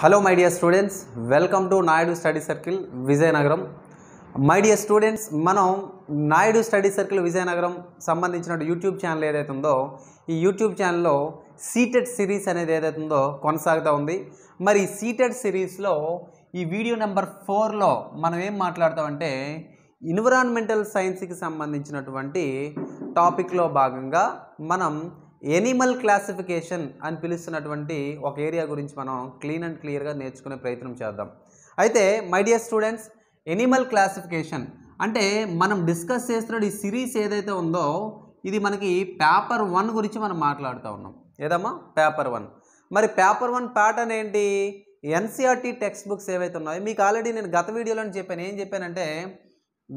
Hello my dear students welcome to Naidu study circle Vizianagaram my dear students మనం Naidu study circle Vizianagaram సంబంధించిన YouTube channel ఏదైతే ఉందో ఈ యూట్యూబ్ ఛానల్లో సీటెడ్ సిరీస్ అనేది ఏదైతే ఉందో కొనసాగుతూ ఉంది మరి ఈ సీటెడ్ సిరీస్లో ఈ వీడియో నెంబర్ ఫోర్లో మనం ఏం మాట్లాడతామంటే ఎన్విరాన్మెంటల్ సైన్స్కి సంబంధించినటువంటి టాపిక్లో భాగంగా మనం ఎనిమల్ క్లాసిఫికేషన్ అని పిలుస్తున్నటువంటి ఒక ఏరియా గురించి మనం క్లీన్ అండ్ క్లియర్గా నేర్చుకునే ప్రయత్నం చేద్దాం అయితే my dear students animal classification అంటే మనం డిస్కస్ చేస్తున్న ఈ సిరీస్ ఏదైతే ఉందో ఇది మనకి పేపర్ వన్ గురించి మనం మాట్లాడుతూ ఉన్నాం ఏదమ్మా పేపర్ వన్ మరి పేపర్ వన్ ప్యాటర్న్ ఏంటి ఎన్సీఆర్టీ టెక్స్ట్ బుక్స్ ఏవైతే ఉన్నాయో మీకు ఆల్రెడీ నేను గత వీడియోలో చెప్పాను ఏం చెప్పానంటే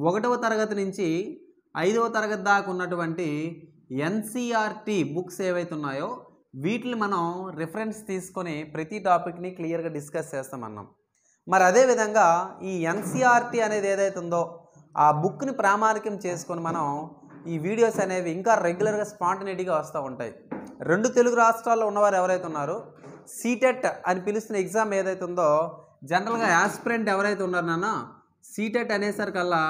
ఒకటవ తరగతి నుంచి ఐదవ తరగతి దాకా ఉన్నటువంటి ఎన్సీఆర్టీ బుక్స్ ఏవైతే ఉన్నాయో వీటిని మనం రిఫరెన్స్ తీసుకొని ప్రతి టాపిక్ని క్లియర్గా డిస్కస్ చేస్తామన్నాం మరి అదేవిధంగా ఈ ఎన్సీఆర్టీ అనేది ఏదైతే ఉందో ఆ బుక్ని ప్రామాణికం చేసుకొని మనం ఈ వీడియోస్ అనేవి ఇంకా రెగ్యులర్గా స్పాంటనేటీగా వస్తూ ఉంటాయి రెండు తెలుగు రాష్ట్రాల్లో ఉన్నవారు ఎవరైతే ఉన్నారో సీటెట్ అని పిలుస్తున్న ఎగ్జామ్ ఏదైతే ఉందో జనరల్గా యాస్పిరెంట్ ఎవరైతే ఉన్నారో నాన్న సీటెట్ అనేసరికల్లా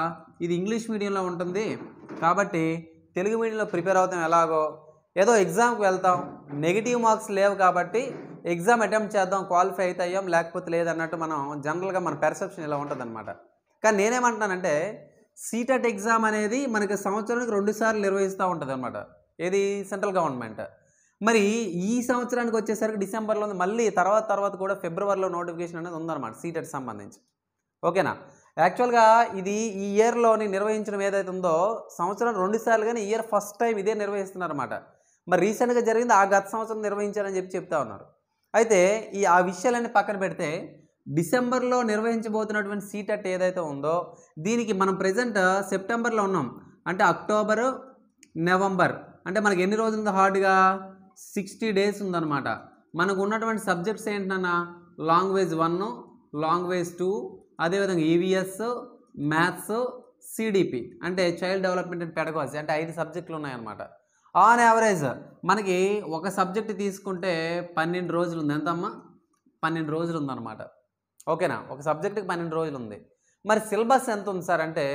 ఇది ఇంగ్లీష్ మీడియంలో ఉంటుంది కాబట్టి తెలుగు మీడియంలో ప్రిపేర్ అవుతాం ఎలాగో ఏదో ఎగ్జామ్కి వెళ్తాం నెగిటివ్ మార్క్స్ లేవు కాబట్టి ఎగ్జామ్ అటెంప్ట్ చేద్దాం క్వాలిఫై అయితే అయ్యాం లేకపోతే లేదన్నట్టు మనం జనరల్గా మన పెర్సెప్షన్ ఇలా అనమాట కానీ నేనేమంటున్నానంటే సీటెట్ ఎగ్జామ్ అనేది మనకి సంవత్సరానికి రెండుసార్లు నిర్వహిస్తూ ఉంటుంది అనమాట ఏది సెంట్రల్ గవర్నమెంట్ మరి ఈ సంవత్సరానికి వచ్చేసరికి డిసెంబర్లో మళ్ళీ తర్వాత తర్వాత కూడా ఫిబ్రవరిలో నోటిఫికేషన్ అనేది ఉందన్నమాట సీటెట్ సంబంధించి ఓకేనా యాక్చువల్గా ఇది ఈ ఇయర్లోని నిర్వహించడం ఏదైతే ఉందో సంవత్సరం రెండుసార్లు కానీ ఇయర్ ఫస్ట్ టైం ఇదే నిర్వహిస్తున్నారన్నమాట మరి రీసెంట్గా జరిగింది ఆ గత సంవత్సరం నిర్వహించారని చెప్పి చెప్తా ఉన్నారు అయితే ఈ ఆ విషయాలన్నీ పక్కన పెడితే డిసెంబర్లో నిర్వహించబోతున్నటువంటి సీట్ అట్ ఏదైతే ఉందో దీనికి మనం ప్రజెంట్ సెప్టెంబర్లో ఉన్నాం అంటే అక్టోబరు నవంబర్ అంటే మనకి ఎన్ని రోజులు హార్డ్గా సిక్స్టీ డేస్ ఉందన్నమాట మనకు ఉన్నటువంటి సబ్జెక్ట్స్ ఏంటన్నా లాంగ్వేజ్ వన్ లాంగ్వేజ్ టూ అదేవిధంగా ఈవీఎస్ మ్యాథ్స్ సిడిపి అంటే చైల్డ్ డెవలప్మెంట్ అండ్ పెడగాజీ అంటే ఐదు సబ్జెక్టులు ఉన్నాయన్నమాట ఆన్ యావరేజ్ మనకి ఒక సబ్జెక్ట్ తీసుకుంటే పన్నెండు రోజులు ఉంది ఎంతమ్మా పన్నెండు రోజులు ఉందన్నమాట ఓకేనా ఒక సబ్జెక్టుకి పన్నెండు రోజులు ఉంది మరి సిలబస్ ఎంత ఉంది సార్ అంటే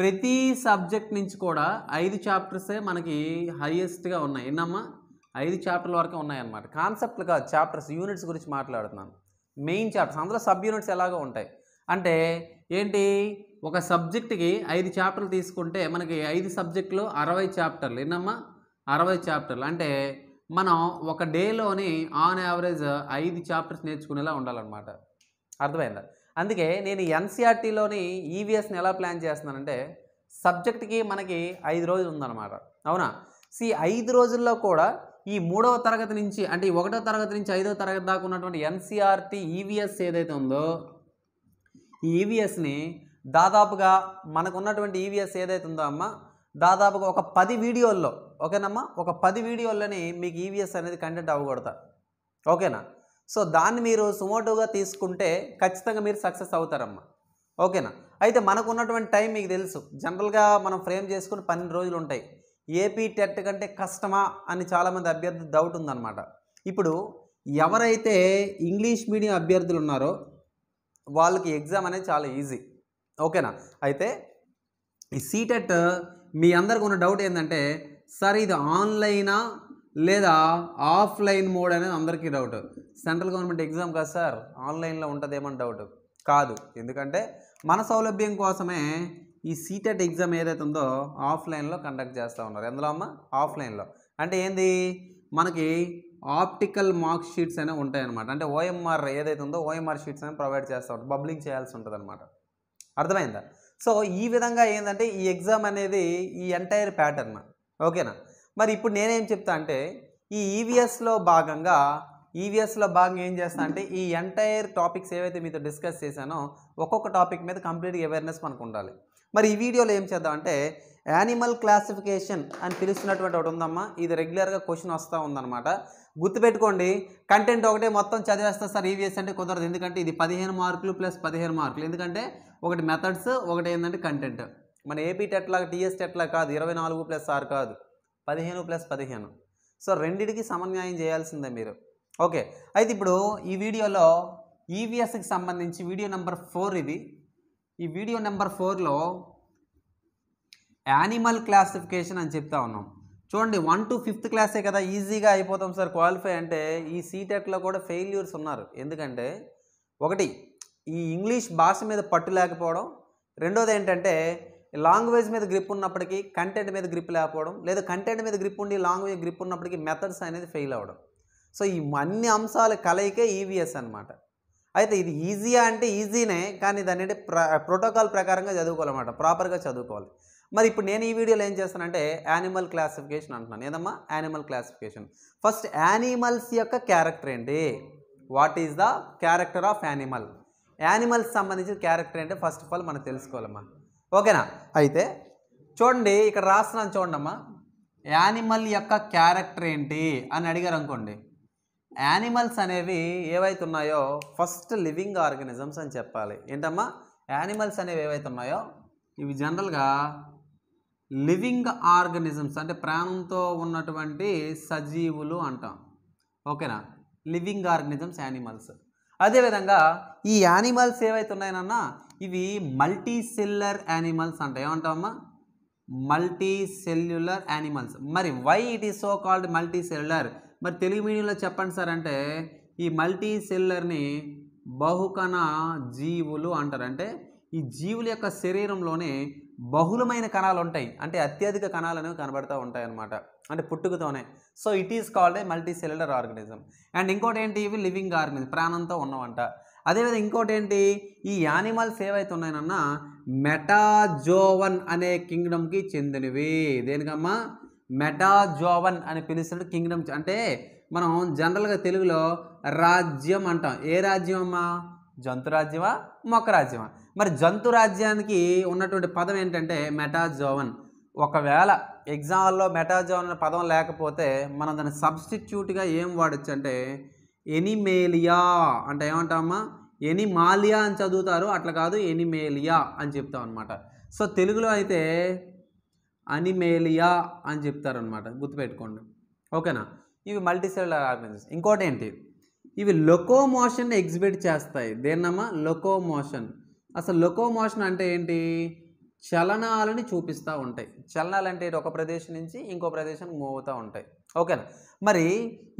ప్రతి సబ్జెక్ట్ నుంచి కూడా ఐదు చాప్టర్సే మనకి హైయెస్ట్గా ఉన్నాయి ఏంటమ్మా ఐదు చాప్టర్ల వరకు ఉన్నాయన్నమాట కాన్సెప్ట్లు కాదు చాప్టర్స్ యూనిట్స్ గురించి మాట్లాడుతున్నాను మెయిన్ చాప్టర్స్ అందులో సబ్ యూనిట్స్ ఎలాగో ఉంటాయి అంటే ఏంటి ఒక సబ్జెక్టుకి ఐదు చాప్టర్లు తీసుకుంటే మనకి ఐదు సబ్జెక్టులు అరవై చాప్టర్లు ఏంటమ్మా అరవై చాప్టర్లు అంటే మనం ఒక డేలోని ఆన్ యావరేజ్ ఐదు చాప్టర్స్ నేర్చుకునేలా ఉండాలన్నమాట అర్థమైందా అందుకే నేను ఎన్సీఆర్టీలోని ఈవీఎస్ని ఎలా ప్లాన్ చేస్తున్నానంటే సబ్జెక్ట్కి మనకి ఐదు రోజులు ఉందన్నమాట అవునా సి ఐదు రోజుల్లో కూడా ఈ మూడవ తరగతి నుంచి అంటే ఈ ఒకటో తరగతి నుంచి ఐదవ తరగతి దాకా ఉన్నటువంటి ఎన్సీఆర్టీ ఈవీఎస్ ఏదైతే ఉందో ఈ ఈవీఎస్ని e దాదాపుగా మనకున్నటువంటి ఈవీఎస్ e ఏదైతే ఉందో అమ్మ దాదాపుగా ఒక పది వీడియోల్లో ఓకేనమ్మా ఒక పది వీడియోల్లోని మీకు ఈవీఎస్ e అనేది కంటెంట్ అవ్వకూడదా ఓకేనా సో దాన్ని మీరు సుమోటోగా తీసుకుంటే ఖచ్చితంగా మీరు సక్సెస్ అవుతారమ్మా ఓకేనా అయితే మనకు ఉన్నటువంటి టైం మీకు తెలుసు జనరల్గా మనం ఫ్రేమ్ చేసుకుని పన్నెండు రోజులు ఉంటాయి ఏపీ టెట్ కంటే కష్టమా అని చాలామంది అభ్యర్థి డౌట్ ఉందన్నమాట ఇప్పుడు ఎవరైతే ఇంగ్లీష్ మీడియం అభ్యర్థులు ఉన్నారో వాళ్ళకి ఎగ్జామ్ అనేది చాలా ఈజీ ఓకేనా అయితే ఈ సీటెట్ e మీ అందరికి ఉన్న డౌట్ ఏంటంటే సార్ ఇది ఆన్లైనా లేదా ఆఫ్లైన్ మోడ్ అనేది అందరికీ డౌట్ సెంట్రల్ గవర్నమెంట్ ఎగ్జామ్ కాదు సార్ ఆన్లైన్లో ఉంటుందేమని డౌట్ కాదు ఎందుకంటే మన సౌలభ్యం కోసమే ఈ సీటెట్ ఎగ్జామ్ e ఏదైతే ఉందో ఆఫ్లైన్లో కండక్ట్ చేస్తూ ఉన్నారు ఎందులో అమ్మ ఆఫ్లైన్లో అంటే ఏంది మనకి ఆప్టికల్ మార్క్ షీట్స్ అనేవి ఉంటాయన్నమాట అంటే ఓఎంఆర్ ఏదైతే ఉందో ఓఎంఆర్ షీట్స్ అనేవి ప్రొవైడ్ చేస్తూ ఉంటారు బబ్లింగ్ చేయాల్సి ఉంటుంది అనమాట అర్థమైందా సో ఈ విధంగా ఏంటంటే ఈ ఎగ్జామ్ అనేది ఈ ఎంటైర్ ప్యాటర్న్ ఓకేనా మరి ఇప్పుడు నేనేం చెప్తా అంటే ఈ ఈవీఎస్లో భాగంగా ఈవీఎస్లో భాగంగా ఏం చేస్తా అంటే ఈ ఎంటైర్ టాపిక్స్ ఏవైతే మీతో డిస్కస్ చేశానో ఒక్కొక్క టాపిక్ మీద కంప్లీట్గా అవేర్నెస్ మనకు ఉండాలి మరి ఈ వీడియోలో ఏం చేద్దామంటే యానిమల్ క్లాసిఫికేషన్ అని పిలుస్తున్నటువంటి ఒకటి ఉందమ్మా ఇది రెగ్యులర్గా క్వశ్చన్ వస్తూ ఉందన్నమాట గుర్తుపెట్టుకోండి కంటెంట్ ఒకటే మొత్తం చదివేస్తా సార్ ఈవీఎస్ e అంటే కుదరదు ఎందుకంటే ఇది పదిహేను మార్కులు ప్లస్ పదిహేను మార్కులు ఎందుకంటే ఒకటి మెథడ్స్ ఒకటి ఏంటంటే కంటెంట్ మన ఏపీ టెట్లా టీఎస్ టెట్లా కాదు ఇరవై నాలుగు ప్లస్ సార్ కాదు పదిహేను ప్లస్ పదిహేను సో రెండింటికి సమన్వయం చేయాల్సిందే మీరు ఓకే అయితే ఇప్పుడు ఈ వీడియోలో ఈవీఎస్కి e సంబంధించి వీడియో నెంబర్ ఫోర్ ఇది ఈ వీడియో నెంబర్ ఫోర్లో యానిమల్ క్లాసిఫికేషన్ అని చెప్తా ఉన్నాం చూడండి వన్ టు ఫిఫ్త్ క్లాసే కదా ఈజీగా అయిపోతాం సార్ క్వాలిఫై అంటే ఈ సీటెట్లో e కూడా ఫెయిల్యూర్స్ ఉన్నారు ఎందుకంటే ఒకటి ఈ ఇంగ్లీష్ భాష మీద పట్టు లేకపోవడం రెండోది ఏంటంటే లాంగ్వేజ్ మీద గ్రిప్ ఉన్నప్పటికీ కంటెంట్ మీద గ్రిప్ లేకపోవడం లేదా కంటెంట్ మీద గ్రిప్ ఉండి లాంగ్వేజ్ గ్రిప్ ఉన్నప్పటికీ మెథడ్స్ అనేది ఫెయిల్ అవ్వడం సో ఈ అన్ని అంశాల కలయికే ఈవీఎస్ e అనమాట అయితే ఇది ఈజీయా అంటే ఈజీనే కానీ దాని ప్ర ప్రోటోకాల్ ప్రకారంగా చదువుకోవాలన్నమాట ప్రాపర్గా చదువుకోవాలి మరి ఇప్పుడు నేను ఈ వీడియోలో ఏం చేస్తానంటే యానిమల్ క్లాసిఫికేషన్ అంటున్నాను ఏదమ్మా యానిమల్ క్లాసిఫికేషన్ ఫస్ట్ యానిమల్స్ యొక్క క్యారెక్టర్ ఏంటి what is the character of animal animals సంబంధించిన క్యారెక్టర్ ఏంటి ఫస్ట్ ఆఫ్ ఆల్ మనం తెలుసుకోవాలమ్మా ఓకేనా అయితే చూడండి ఇక్కడ రాస్తున్నాను చూడండమ్మా యానిమల్ యొక్క క్యారెక్టర్ ఏంటి అని అడిగారు అనుకోండి యానిమల్స్ అనేవి ఏవైతే ఉన్నాయో ఫస్ట్ లివింగ్ ఆర్గానిజమ్స్ అని చెప్పాలి ఏంటమ్మా యానిమల్స్ అనేవి ఏవైతే ఉన్నాయో ఇవి జనరల్గా లివింగ్ ఆర్గనిజమ్స్ అంటే ప్రాణంతో ఉన్నటువంటి సజీవులు అంటాం ఓకేనా లివింగ్ ఆర్గనిజమ్స్ యానిమల్స్ అదేవిధంగా ఈ యానిమల్స్ ఏవైతే ఉన్నాయనన్నా ఇవి మల్టీ సెల్యులర్ యానిమల్స్ అంట ఏమంటామా మల్టీ సెల్యులర్ యానిమల్స్ మరి why it is so called multicellular మరి తెలుగు మీడియంలో చెప్పండి సార్ అంటే ఈ మల్టీ సెల్యులర్ని బహుకణ జీవులు అంటారు అంటే ఈ జీవుల యొక్క శరీరంలోనే బహుళమైన కణాలు ఉంటాయి అంటే అత్యధిక కణాలు అనేవి కనబడుతూ ఉంటాయి అన్నమాట అంటే పుట్టుకతోనే so it is called a multicellular organism and ఇంకోటి ఏంటి ఇవి లివింగ్ ఆర్గనిజం ప్రాణంతో ఉన్నవంట అదేవిధంగా ఇంకోటి ఏంటి ఈ యానిమల్స్ ఏవైతే ఉన్నాయనన్నా మెటాజోవన్ అనే కింగ్డమ్కి చెందినవి దేనికమ్మా మెటాజోవన్ అని పిలిచిన కింగ్డమ్ అంటే మనం జనరల్గా తెలుగులో రాజ్యం అంటాం ఏ రాజ్యం అమ్మా జంతు రాజ్యమా మొక్క రాజ్యమా మరి జంతు రాజ్యానికి ఉన్నటువంటి పదం ఏంటంటే మెటాజోవన్ ఒకవేళ ఎగ్జామ్లో మెటాజోవన్ అనే పదం లేకపోతే మనం దాన్ని సబ్స్టిట్యూట్గా ఏం వాడచ్చు అంటే ఎనిమేలియా అంటే ఏమంటామా ఎనిమాలియా అని చదువుతారు అట్లా కాదు ఎనిమేలియా అని చెప్తాం అనమాట సో తెలుగులో అయితే అనిమేలియా అని చెప్తారు అనమాట గుర్తుపెట్టుకోండి ఓకేనా ఇవి మల్టీసెల్యులర్ ఆర్గనిజమ్స్ ఇంకోటి ఏంటి ఇవి లొకోమోషన్ ఎగ్జిబిట్ చేస్తాయి దేన్నమ్మా లొకోమోషన్ అసలు లొకోమోషన్ అంటే ఏంటి చలనాలని చూపిస్తూ ఉంటాయి చలనాలు అంటే ఒక ప్రదేశం నుంచి ఇంకో ప్రదేశానికి మూవ్ అవుతూ ఉంటాయి ఓకేనా మరి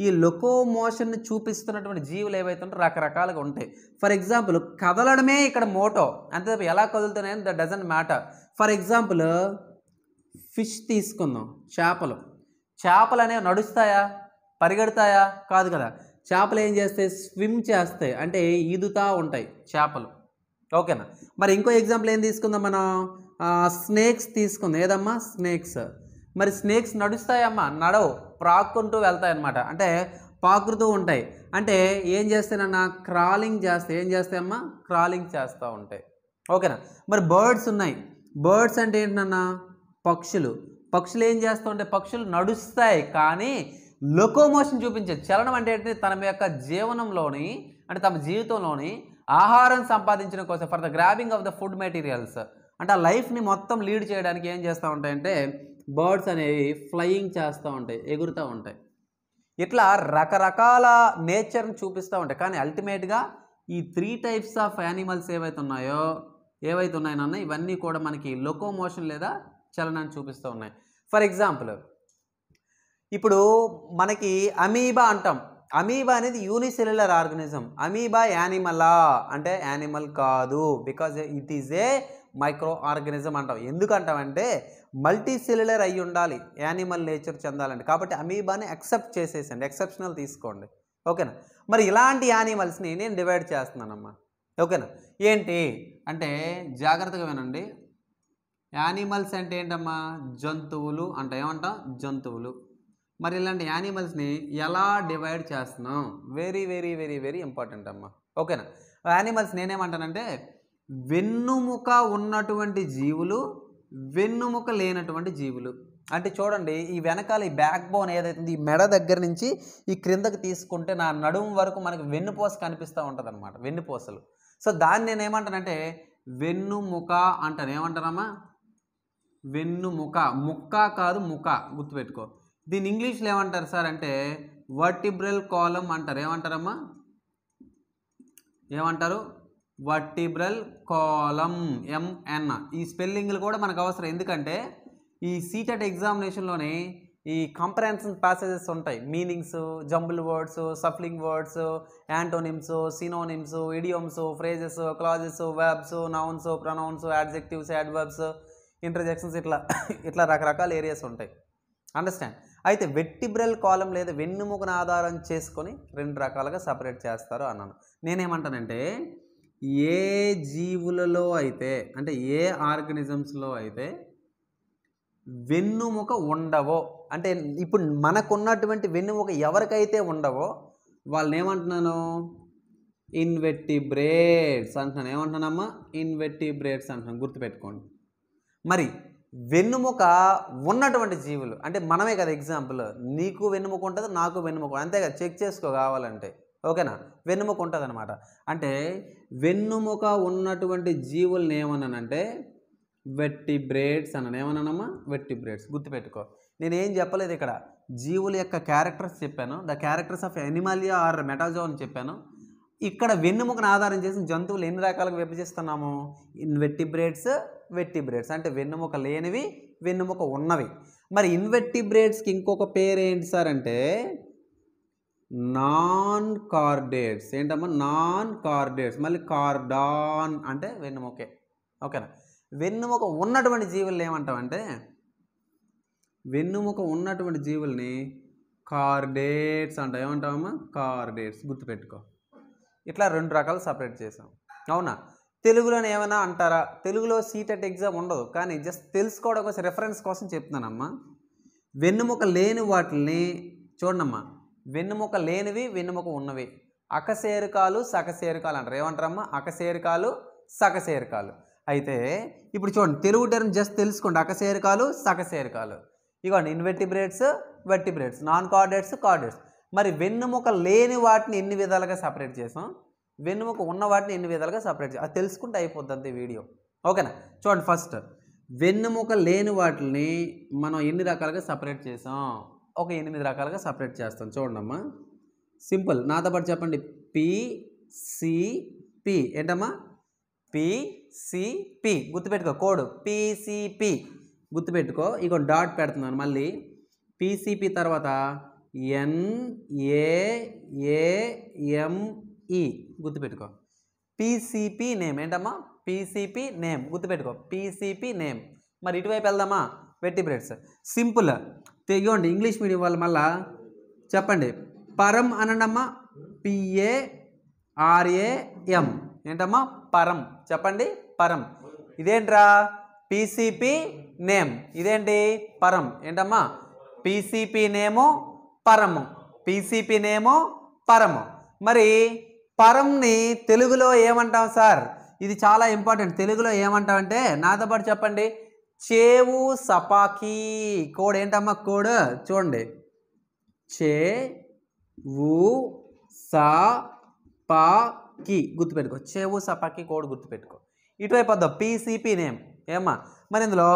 ఈ లొకోమోషన్ని చూపిస్తున్నటువంటి జీవులు ఏవైతే ఉంటాయో రకరకాలుగా ఉంటాయి ఫర్ ఎగ్జాంపుల్ కదలడమే ఇక్కడ మోటో అంతే తప్ప ఎలా కదులుతున్నాయని the doesn't matter for example fish తీసుకుందాం చేపలు చేపలు అనేవి నడుస్తాయా పరిగెడతాయా కాదు కదా చేపలు ఏం చేస్తాయి స్విమ్ చేస్తాయి అంటే ఈదుతా ఉంటాయి చేపలు ఓకేనా మరి ఇంకో ఎగ్జాంపుల్ ఏం తీసుకుందాం మనం స్నేక్స్ తీసుకుందాం ఏదమ్మా స్నేక్స్ మరి స్నేక్స్ నడుస్తాయమ్మా నడవు ప్రాక్కుంటూ అన్నమాట అంటే పాకుతూ ఉంటాయి అంటే ఏం చేస్తాయన్నా క్రాలింగ్ చేస్తాయి ఏం చేస్తాయమ్మా క్రాలింగ్ చేస్తూ ఉంటాయి ఓకేనా మరి బర్డ్స్ ఉన్నాయి బర్డ్స్ అంటే ఏంటన్నా పక్షులు పక్షులు ఏం చేస్తూ ఉంటాయి పక్షులు నడుస్తాయి కానీ లొకోమోషన్ చూపించే చలనం అంటే ఏంటంటే తన యొక్క జీవనంలోని అంటే తమ జీవితంలోని ఆహారం సంపాదించడం కోసం for the grabbing of the food materials అంటే ఆ లైఫ్ని మొత్తం లీడ్ చేయడానికి ఏం చేస్తూ ఉంటాయంటే బర్డ్స్ అనేవి ఫ్లయింగ్ చేస్తూ ఉంటాయి ఎగురుతూ ఉంటాయి ఇట్లా రకరకాల నేచర్ని చూపిస్తూ ఉంటాయి కానీ అల్టిమేట్గా ఈ త్రీ టైప్స్ ఆఫ్ యానిమల్స్ ఏవైతే ఉన్నాయో ఏవైతే ఉన్నాయో ఇవన్నీ కూడా మనకి లొకోమోషన్ లేదా చలనాన్ని చూపిస్తూ ఉన్నాయి ఫర్ ఎగ్జాంపుల్ ఇప్పుడు మనకి అమీబా అంటాం అమీబా అనేది యూనిసెల్యులర్ ఆర్గనిజం అమీబా యానిమలా అంటే యానిమల్ కాదు because it is a microorganism అంటాం ఎందుకంటామంటే మల్టీ సెల్యులర్ అయి ఉండాలి యానిమల్ నేచర్ చెందాలండి కాబట్టి అమీబాని ఎక్సెప్ట్ చేసేసండి ఎక్సెప్షనల్ తీసుకోండి ఓకేనా మరి ఇలాంటి యానిమల్స్ని నేను డివైడ్ చేస్తున్నానమ్మా ఓకేనా ఏంటి అంటే జాగ్రత్తగా వినండి యానిమల్స్ అంటే ఏంటమ్మా జంతువులు అంటే ఏమంటాం జంతువులు మరి ఇలాంటి యానిమల్స్ని ఎలా డివైడ్ చేస్తున్నాం very very very very important అమ్మ ఓకేనా యానిమల్స్ నేనేమంటానంటే వెన్నుముక ఉన్నటువంటి జీవులు వెన్నుముక లేనటువంటి జీవులు అంటే చూడండి ఈ వెనకాల ఈ బ్యాక్ బోన్ ఏదైతుంది ఈ మెడ దగ్గర నుంచి ఈ క్రిందకు తీసుకుంటే నా నడుము వరకు మనకి వెన్నుపోస కనిపిస్తూ ఉంటుంది అనమాట వెన్నుపోసలు సో దాన్ని నేను ఏమంటానంటే వెన్నుముక అంటాను ఏమంటానమ్మా వెన్నుముక ముక్క కాదు ముఖ గుర్తుపెట్టుకో దీని ఇంగ్లీష్లో ఏమంటారు సార్ అంటే వర్టిబ్రల్ కాలం అంటారు ఏమంటారమ్మా ఏమంటారు వర్టిబ్రల్ కాలం ఎంఎన్ ఈ స్పెల్లింగ్లు కూడా మనకు అవసరం ఎందుకంటే ఈ సీటెట్ ఎగ్జామినేషన్లోనే ఈ కంపరాన్సన్ ప్యాసేజెస్ ఉంటాయి meanings jumbled words shuffling words antonyms synonyms idioms phrases clauses verbs nouns pronouns adjectives adverbs interjections ఇట్లా ఇట్లా రకరకాల ఏరియాస్ ఉంటాయి అండర్స్టాండ్ అయితే వెట్టిబ్రల్ కాలం లేదా వెన్నుముకను ఆధారం చేసుకొని రెండు రకాలుగా సపరేట్ చేస్తారు అన్నాను నేనేమంటానంటే ఏ జీవులలో అయితే అంటే ఏ ఆర్గనిజమ్స్లో అయితే వెన్నుముక ఉండవో అంటే ఇప్పుడు మనకున్నటువంటి వెన్నుముక ఎవరికైతే ఉండవో వాళ్ళని ఏమంటున్నాను ఇన్వెట్టిబ్రేట్స్ అంటున్నాను ఏమంటున్నానమ్మా ఇన్వెట్టిబ్రేట్స్ అంటున్నాను గుర్తుపెట్టుకోండి మరి వెన్నుముక ఉన్నటువంటి జీవులు అంటే మనమే కదా ఎగ్జాంపుల్ నీకు వెన్నుముక ఉంటుంది నాకు వెన్నుముక అంతే కదా చెక్ చేసుకో కావాలంటే ఓకేనా వెన్నుముక ఉంటుంది అనమాట అంటే వెన్నుముక ఉన్నటువంటి జీవులను ఏమన్నానంటే వెట్టి బ్రేడ్స్ అన్నాను ఏమన్నానమ్మా వెట్టి బ్రేడ్స్ గుర్తుపెట్టుకో నేనేం చెప్పలేదు ఇక్కడ జీవుల యొక్క క్యారెక్టర్స్ చెప్పాను the characters of Animalia or Metazoa అని చెప్పాను ఇక్కడ వెన్నుముకను ఆధారం చేసిన జంతువులు ఎన్ని రకాలుగా విభజిస్తున్నాము ఇన్వెర్టిబ్రేట్స్ వెర్టిబ్రేట్స్ అంటే వెన్నుముక లేనివి వెన్నుముక ఉన్నవి మరి ఇన్వెర్టిబ్రేట్స్కి ఇంకొక పేరు ఏంటి సార్ అంటే నాన్ కార్డేట్స్ ఏంటమ్మా నాన్ కార్డేట్స్ మళ్ళీ కార్డాన్ అంటే వెన్నుముకే ఓకేనా వెన్నుముక ఉన్నటువంటి జీవులు ఏమంటామంటే వెన్నుముక ఉన్నటువంటి జీవుల్ని కార్డేట్స్ అంటాం ఏమంటామమ్మా కార్డేట్స్ గుర్తుపెట్టుకో ఇట్లా రెండు రకాలు సపరేట్ చేసాం అవునా తెలుగులోనే ఏమైనా అంటారా తెలుగులో సీటెట్ ఎగ్జామ్ ఉండదు కానీ జస్ట్ తెలుసుకోవడం కోసం రెఫరెన్స్ కోసం చెప్తున్నానమ్మా వెన్నుముక లేని వాటిని చూడమ్మా వెన్నుముక లేనివి వెన్నుముక ఉన్నవి అకసేరుకాలు సకసేరుకాలు అంటారు ఏమంటారమ్మా అకసేరుకాలు సకసేరుకాలు అయితే ఇప్పుడు చూడండి తెలుగు టర్మ్ జస్ట్ తెలుసుకోండి అకసేరుకాలు సకసేరుకాలు ఇగోండి invertebrates vertebrates non chordates chordates మరి వెన్నుముక లేని వాటిని ఎన్ని విధాలుగా సపరేట్ చేసాం వెన్నుముక ఉన్న వాటిని ఎన్ని విధాలుగా సపరేట్ చేసాం అది తెలుసుకుంటే అయిపోద్ది అంతే వీడియో ఓకేనా చూడండి ఫస్ట్ వెన్నుముక లేని వాటిని మనం ఎన్ని రకాలుగా సపరేట్ చేసాం ఒక ఎనిమిది రకాలుగా సపరేట్ చేస్తాం చూడండమ్మా సింపుల్ నాతో పాటు చెప్పండి పిసిపి ఏంటమ్మా పిసిపి గుర్తుపెట్టుకో కోడ్ పిసిపి గుర్తుపెట్టుకో ఇక డాట్ పెడుతున్నాను మళ్ళీ పిసిపి తర్వాత ఎన్ఏఏఎంఈ e. గుర్తుపెట్టుకో పీసీపీ నేమ్ ఏంటమ్మా పీసీపీ నేమ్ గుర్తుపెట్టుకో పీసీపీ నేమ్ మరి ఇటువైపు వెళ్దామా వెట్టిబ్రేడ్స్ సింపుల్ తెగండి ఇంగ్లీష్ మీడియం వాళ్ళు మళ్ళా చెప్పండి పరం అనండమ్మా పిఏ ఏంటమ్మా పరం చెప్పండి పరం ఇదేంట్రా పీసీపీ నేమ్ ఇదేంటి పరం ఏంటమ్మా పీసీపీ నేము పరము పీసీపీనేమో పరము మరి పరంని తెలుగులో ఏమంటాం సార్ ఇది చాలా ఇంపార్టెంట్ తెలుగులో ఏమంటామంటే నాతో పాటు చెప్పండి చేవు సపాకి కోడ్ ఏంటమ్మా కోడ్ చూడండి చే ఊ సా గుర్తుపెట్టుకో చేవు సపాకి కోడ్ గుర్తుపెట్టుకో ఇటువైపు వద్దాం పీసీపీ నేమ్ ఏమ్మా మరి ఇందులో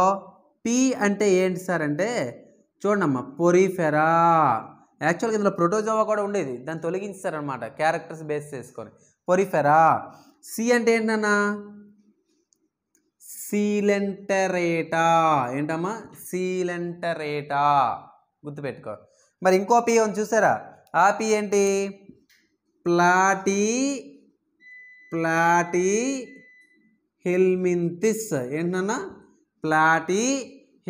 పి అంటే ఏంటి సార్ అంటే అమ్మా పొరిఫెరా యాక్చువల్గా ఇందులో ప్రోటోజోవా కూడా ఉండేది దాన్ని తొలగించారనమాట క్యారెక్టర్స్ బేస్ చేసుకొని పొరిఫెరా సి అంటే ఏంటన్నా సీలెంటరేటా ఏంటమ్మా సీలెంటరేటా గుర్తుపెట్టుకో మరి ఇంకో ఏమైనా చూసారా ఆ పి ఏంటి ప్లాటీ ప్లాటీ హెల్మింతిస్ ఏంటన్నా 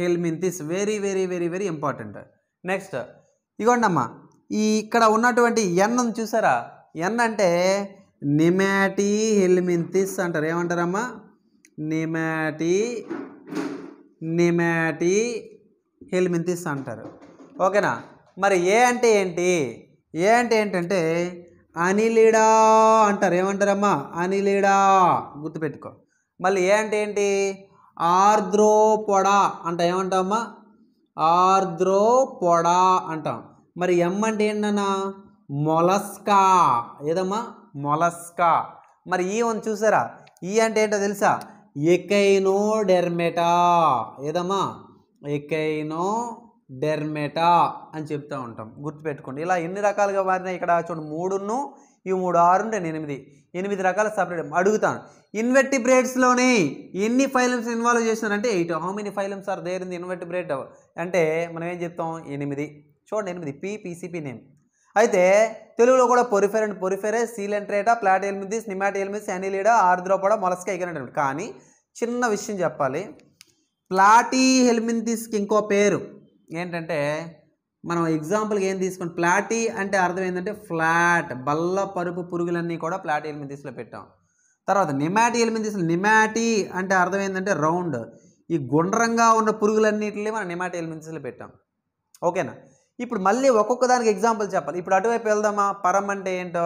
Platyhelminthes very very very very important next ఇగోండమ్మా ఈ ఇక్కడ ఉన్నటువంటి ఎన్ ఉంది చూసారా ఎన్ అంటే నిమాటి హెల్మింతిస్ అంటారు ఏమంటారమ్మా నిమాటి నిమాటి హెల్మింతిస్ అంటారు ఓకేనా మరి ఏ అంటే ఏంటి ఏ అంటే ఏంటంటే అనిలిడా అంటారు ఏమంటారమ్మా అనిలిడా గుర్తుపెట్టుకో మళ్ళీ ఏ అంటే ఏంటి ఆర్ద్రోపొడ అంట ఏమంటామ్మా ఆర్ద్రోపొడ అంటాం మరి ఎం అంటే ఏంటన్నా మొలస్కా ఏదమ్మా మొలస్కా మరి ఈ e వన్ చూసారా ఈ e అంటే ఏంటో తెలుసా ఎకైనో డెర్మెటా ఏదమ్మా ఎకైనో డెర్మెటా అని చెప్తూ ఉంటాం గుర్తుపెట్టుకోండి ఇలా ఎన్ని రకాలుగా మారినాయి ఇక్కడ చూడండి మూడును ఈ మూడు ఆరు నేను ఎనిమిది ఎనిమిది రకాల సపరేట్ అడుగుతాను ఇన్వెర్టిబ్రేట్స్లోని ఎన్ని ఫైలమ్స్ ఇన్వాల్వ్ చేస్తున్నారంటే eight how many phylums are there in the invertebrate అంటే మనం ఏం చెప్తాం ఎనిమిది చూడండి ఎనిమిది పి పీసీపీ నేమ్ అయితే తెలుగులో కూడా పొరిఫెర్ అండ్ పొరిఫెరే సీలెంట్రేటా ప్లాట్ ఎనిమిది స్నిమాట ఎనిమిది శానిలీడా ఆర్ద్రోపడ మొలస్కా ఎగినటువంటి కానీ చిన్న విషయం చెప్పాలి ప్లాటీ హెల్మింతిస్కి ఇంకో పేరు ఏంటంటే మనం ఎగ్జాంపుల్కి ఏం తీసుకుని ప్లాటీ అంటే అర్థం ఏంటంటే ఫ్లాట్ బల్ల పరుపు పురుగులన్నీ కూడా ప్లాటీ ఎలిమెంతిస్లో పెట్టాం తర్వాత నిమాటి ఎలిమెంతిస్లు నిమాటి అంటే అర్థం ఏంటంటే రౌండ్ ఈ గుండ్రంగా ఉన్న పురుగులన్నింటినీ మనం నిమాటి ఎలిమెంతిస్లో పెట్టాం ఓకేనా ఇప్పుడు మళ్ళీ ఒక్కొక్క దానికి ఎగ్జాంపుల్ చెప్పాలి ఇప్పుడు అటువైపు వెళ్దామా పరం అంటే ఏంటో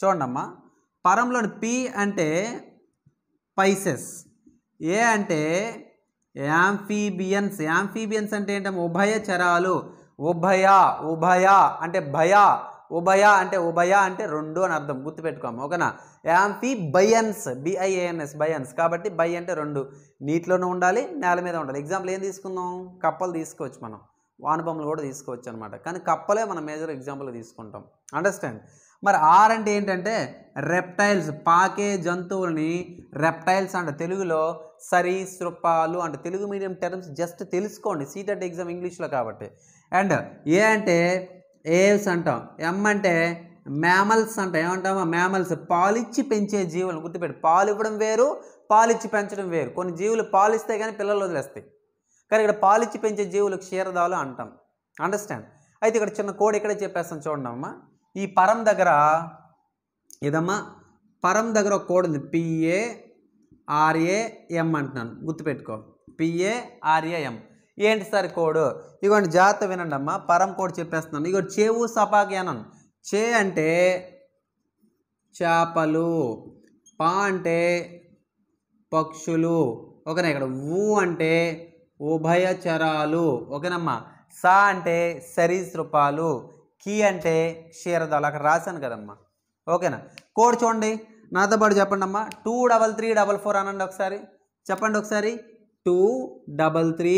చూడండమ్మా పరంలోని పి అంటే పైసెస్ ఏ అంటే యాంఫీబియన్స్ యాంఫీబియన్స్ అంటే ఏంటమ్మా ఉభయచరాలు ఉభయ ఉభయ అంటే భయ ఉభయ అంటే ఉభయ అంటే రెండు అని అర్థం గుర్తుపెట్టుకోము ఓకేనా యాంఫీ బయన్స్ బిఐఏఎన్ఎస్ బయన్స్ కాబట్టి బై అంటే రెండు నీటిలోనూ ఉండాలి నేల మీద ఉండాలి ఎగ్జాంపుల్ ఏం తీసుకుందాం కప్పలు తీసుకోవచ్చు మనం వానబొమ్మలు కూడా తీసుకోవచ్చు అనమాట కానీ కప్పలే మనం మేజర్ ఎగ్జాంపుల్ తీసుకుంటాం అండర్స్టాండ్ మరి ఆర్ అంటే ఏంటంటే రెప్టైల్స్ పాకే జంతువులని రెప్టైల్స్ అంటే తెలుగులో సరీసృపాలు అంటే తెలుగు మీడియం టర్మ్స్ జస్ట్ తెలుసుకోండి సీటెట్ ఎగ్జామ్ ఇంగ్లీష్లో కాబట్టి అండ్ ఏ అంటే ఏవ్స్ అంటాం ఎం అంటే మ్యామల్స్ అంట ఏమంటామా మ్యామల్స్ పాలిచ్చి పెంచే జీవులను గుర్తుపెట్టి పాలు ఇవ్వడం వేరు పాలిచ్చి పెంచడం వేరు కొన్ని జీవులు పాలిస్తే కానీ పిల్లలు వదిలేస్తాయి కానీ ఇక్కడ పాలిచ్చి పెంచే జీవులు క్షీరదాలు అంటాం అండర్స్టాండ్ అయితే ఇక్కడ చిన్న కోడ్ ఇక్కడే చెప్పేస్తాను చూడండి అమ్మా ఈ పరం దగ్గర ఇదమ్మా పరం దగ్గర ఒక కోడ్ ఉంది పిఏ ఆర్ఏఎం అంటున్నాను గుర్తుపెట్టుకో పిఏ ఆర్ఏఎం ఏంటి సార్ కోడ్ ఇగోండి జాగ్రత్త వినండి అమ్మా పరం కోడ్ చెప్పేస్తున్నాను ఇగో సపాకి సపాఖ్యానం చే అంటే చేపలు పా అంటే పక్షులు ఒకనే ఇక్కడ ఊ అంటే ఉభయచరాలు ఓకేనమ్మా సా అంటే సరీసృపాలు కీ అంటే క్షీరదాలు అక్కడ రాశాను కదమ్మా ఓకేనా కోడ్ చూడండి నాతో పాటు చెప్పండి అమ్మా two double three double four అనండి ఒకసారి చెప్పండి ఒకసారి two double three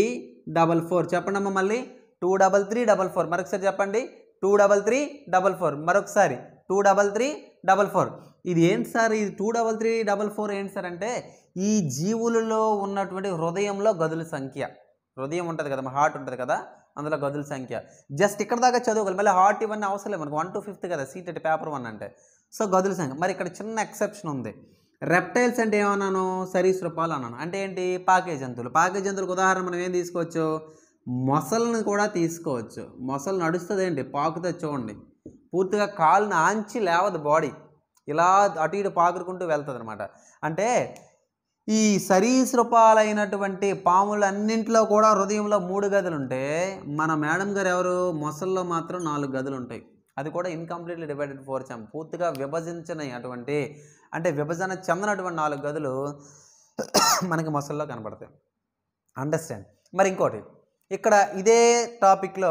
double four చెప్పండి అమ్మా మళ్ళీ two double three double four మరొకసారి చెప్పండి two double three double four మరొకసారి two double three double four ఇది ఏంటి సార్ ఇది two double three double four ఏంటి సార్ అంటే ఈ జీవులలో ఉన్నటువంటి హృదయంలో గదుల సంఖ్య హృదయం ఉంటుంది కదా హార్ట్ ఉంటుంది కదా అందులో గదుల సంఖ్య జస్ట్ ఇక్కడ దాకా చదువుకోవాలి మళ్ళీ హార్ట్ ఇవన్నీ అవసరం లేదు మనకు వన్ టు ఫిఫ్త్ కదా సీటెడ్ పేపర్ వన్ అంటే సో గదుల సంఖ్య మరి ఇక్కడ చిన్న ఎక్సెప్షన్ ఉంది రెప్టైల్స్ అంటే ఏమన్నాను సరీసృపాలు అన్నాను అంటే ఏంటి పాకే జంతువులు పాకే జంతువులకు ఉదాహరణ మనం ఏం తీసుకోవచ్చు మొసలను కూడా తీసుకోవచ్చు మొసలు నడుస్తుంది ఏంటి పాకుతో చూడండి పూర్తిగా కాలును ఆంచి లేవదు బాడీ ఇలా అటు ఇటు పాకుడుకుంటూ వెళ్తుంది అనమాట అంటే ఈ సరీసృపాలైనటువంటి అన్నింటిలో కూడా హృదయంలో మూడు గదులు ఉంటే మన మేడం గారు ఎవరు మొసల్లో మాత్రం నాలుగు గదులు ఉంటాయి అది కూడా ఇన్కంప్లీట్లీ డివైడెడ్ ఫోర్ చెం పూర్తిగా విభజించిన అటువంటి అంటే విభజన చెందనటువంటి నాలుగు గదులు మనకి మొసల్లో కనబడతాయి అండర్స్టాండ్ మరి ఇంకోటి ఇక్కడ ఇదే టాపిక్లో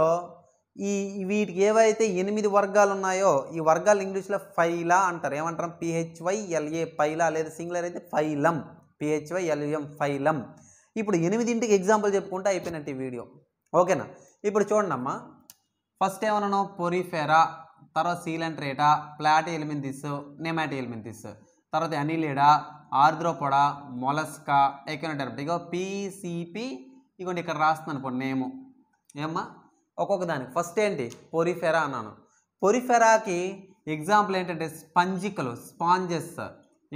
ఈ వీటికి ఏవైతే ఎనిమిది వర్గాలు ఉన్నాయో ఈ వర్గాలు ఇంగ్లీష్లో ఫైలా అంటారు ఏమంటారు పిహెచ్వై ఎల్ఏ ఫైలా లేదా సింగులర్ అయితే ఫైలం పిహెచ్వై ఎల్ఏఎం ఫైలం ఇప్పుడు ఎనిమిదింటికి ఎగ్జాంపుల్ చెప్పుకుంటే అయిపోయినట్టు ఈ వీడియో ఓకేనా ఇప్పుడు చూడండి అమ్మా ఫస్ట్ ఏమన్నాను పొరిఫెరా తర్వాత సీలెంట్రేటా ప్లాట్ ఎలిమెంతిస్ నెమాటి ఎలిమెంతిస్ తర్వాత అనిలిడా ఆర్ద్రోపడా మొలస్కా ఎక్యూనటర్పట్ ఇగో పీసీపీ ఇగోండి ఇక్కడ రాస్తుంది అనుకోండి నేము ఏమ్మా ఒక్కొక్క దానికి ఫస్ట్ ఏంటి పొరిఫెరా అన్నాను పొరిఫెరాకి ఎగ్జాంపుల్ ఏంటంటే స్పంజికలు స్పాంజెస్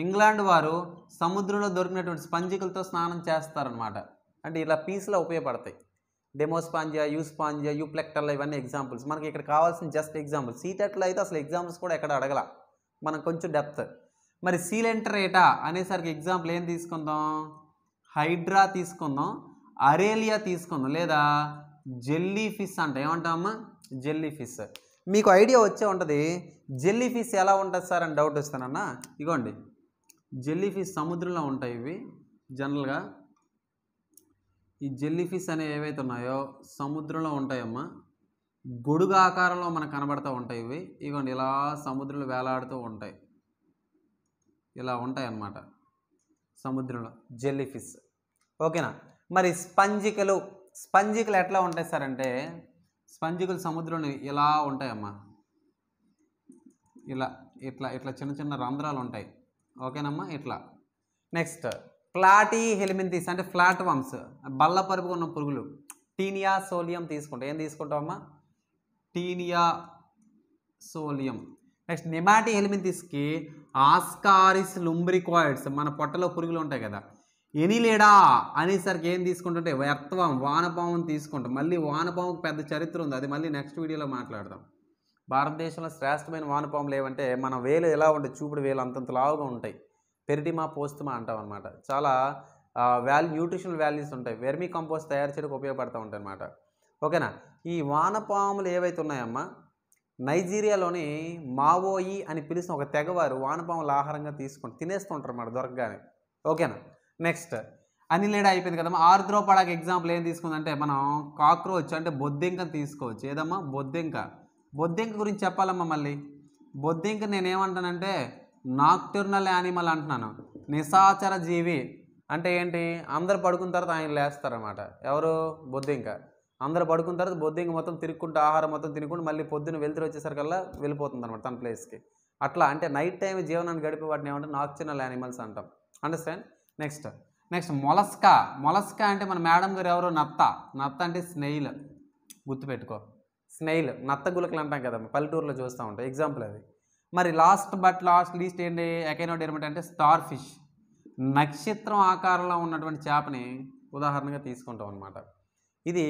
ఇంగ్లాండ్ వారు సముద్రంలో దొరికినటువంటి స్పంజికలతో స్నానం చేస్తారనమాట అంటే ఇలా పీస్లో ఉపయోగపడతాయి స్పాంజియా యూ ప్లెక్టర్ల ఇవన్నీ ఎగ్జాంపుల్స్ మనకి ఇక్కడ కావాల్సిన జస్ట్ ఎగ్జాంపుల్ సీటెట్లో అయితే అసలు ఎగ్జాంపుల్స్ కూడా ఎక్కడ అడగల మనం కొంచెం డెప్త్ మరి సీలెంటరేటా అనేసరికి ఎగ్జాంపుల్ ఏం తీసుకుందాం హైడ్రా తీసుకుందాం అరేలియా తీసుకుందాం లేదా జెల్లీ ఫిష్ అంట ఏమంటామా జెల్లీ ఫిష్ మీకు ఐడియా వచ్చే ఉంటుంది జెల్లీ ఫిష్ ఎలా ఉంటుంది సార్ అని డౌట్ వస్తానన్న ఇగోండి జెల్లీ ఫిష్ సముద్రంలో ఉంటాయి ఇవి జనరల్గా ఈ జెల్లీ ఫిష్ అనేవి ఏవైతే ఉన్నాయో సముద్రంలో ఉంటాయమ్మా గొడుగు ఆకారంలో మనకు కనబడుతూ ఉంటాయి ఇవి ఇగోండి ఇలా సముద్రంలో వేలాడుతూ ఉంటాయి ఇలా ఉంటాయి అన్నమాట సముద్రంలో జెల్లీ ఫిష్ ఓకేనా మరి స్పంజికలు స్పంజికలు ఎట్లా ఉంటాయి సార్ అంటే స్పంజికలు సముద్రంలో ఇలా ఉంటాయమ్మా ఇలా ఇట్లా ఇట్లా చిన్న చిన్న రంధ్రాలు ఉంటాయి ఓకేనమ్మా ఇట్లా నెక్స్ట్ ఫ్లాటీ హెలిమింతీస్ అంటే ఫ్లాట్ వమ్స్ బల్ల ఉన్న పురుగులు టీనియా సోలియం తీసుకుంటాం ఏం తీసుకుంటామమ్మా టీనియా సోలియం నెక్స్ట్ నిమాటి హెలిమెంతీస్కి ఆస్కారిస్ లుంబ్రికాయిడ్స్ మన పొట్టలో పురుగులు ఉంటాయి కదా ఎనిలేడా అనేసరికి ఏం తీసుకుంటుంటే వ్యర్థవం వానపాము తీసుకుంటాం మళ్ళీ వానపాముకు పెద్ద చరిత్ర ఉంది అది మళ్ళీ నెక్స్ట్ వీడియోలో మాట్లాడదాం భారతదేశంలో శ్రేష్టమైన వానపాములు ఏవంటే మన వేలు ఎలా ఉంటాయి చూపుడు వేలు అంతంత లావుగా ఉంటాయి పెరిటిమా పోస్తుమా అంటాం అనమాట చాలా వాల్యూ న్యూట్రిషనల్ వాల్యూస్ ఉంటాయి వెర్మీ కంపోస్ట్ తయారు చేయడానికి ఉపయోగపడుతూ ఉంటాయి అనమాట ఓకేనా ఈ వానపాములు ఏవైతే ఉన్నాయమ్మా నైజీరియాలోని మావోయి అని పిలిచిన ఒక తెగవారు వానపాములు ఆహారంగా తీసుకొని తినేస్తుంటారు అన్నమాట దొరకగానే ఓకేనా నెక్స్ట్ అనిలేడ అయిపోయింది కదమ్మా పడాక ఎగ్జాంపుల్ ఏం తీసుకుందంటే మనం కాక్రోచ్ అంటే బొద్దింకను తీసుకోవచ్చు ఏదమ్మా బొద్దింక బొద్దింక గురించి చెప్పాలమ్మా మళ్ళీ బొద్దింక నేనేమంటానంటే నాక్టర్నల్ యానిమల్ అంటున్నాను నిశాచర జీవి అంటే ఏంటి అందరు పడుకున్న తర్వాత ఆయన లేస్తారనమాట ఎవరు బొద్దింక అందరు పడుకున్న తర్వాత బొద్దింక మొత్తం తిరుక్కుంటూ ఆహారం మొత్తం తినుకుంటూ మళ్ళీ పొద్దున్న వెళ్తురు వచ్చేసరికల్లా వెళ్ళిపోతుంది అనమాట తన ప్లేస్కి అట్లా అంటే నైట్ టైం జీవనాన్ని గడిపే వాటిని ఏమంటే నాక్చర్నల్ యానిమల్స్ అంటాం understand next next mollusca mollusca అంటే మన మేడం గారు ఎవరు నత్త నత్త అంటే స్నెయిల్ గుర్తుపెట్టుకో స్నెయిల్ నత్త గులకలు అంటాం కదా పల్లెటూరులో చూస్తూ ఉంటాం ఎగ్జాంపుల్ అది మరి లాస్ట్ బట్ లాస్ట్ లీస్ట్ ఏంటి ఎకైనోడెర్మట్ అంటే స్టార్ ఫిష్ నక్షత్రం ఆకారంలో ఉన్నటువంటి చేపని ఉదాహరణగా తీసుకుంటాం అనమాట ఇది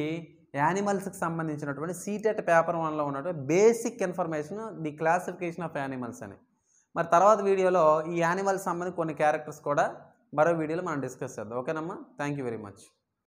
యానిమల్స్కి సంబంధించినటువంటి సీటెట్ పేపర్ వన్లో ఉన్నటువంటి basic information the classification of animals అని మరి తర్వాత వీడియోలో ఈ యానిమల్స్ సంబంధించి కొన్ని క్యారెక్టర్స్ కూడా మరో వీడియోలో మనం డిస్కస్ చేద్దాం ఓకేనమ్మా థ్యాంక్ యూ వెరీ మచ్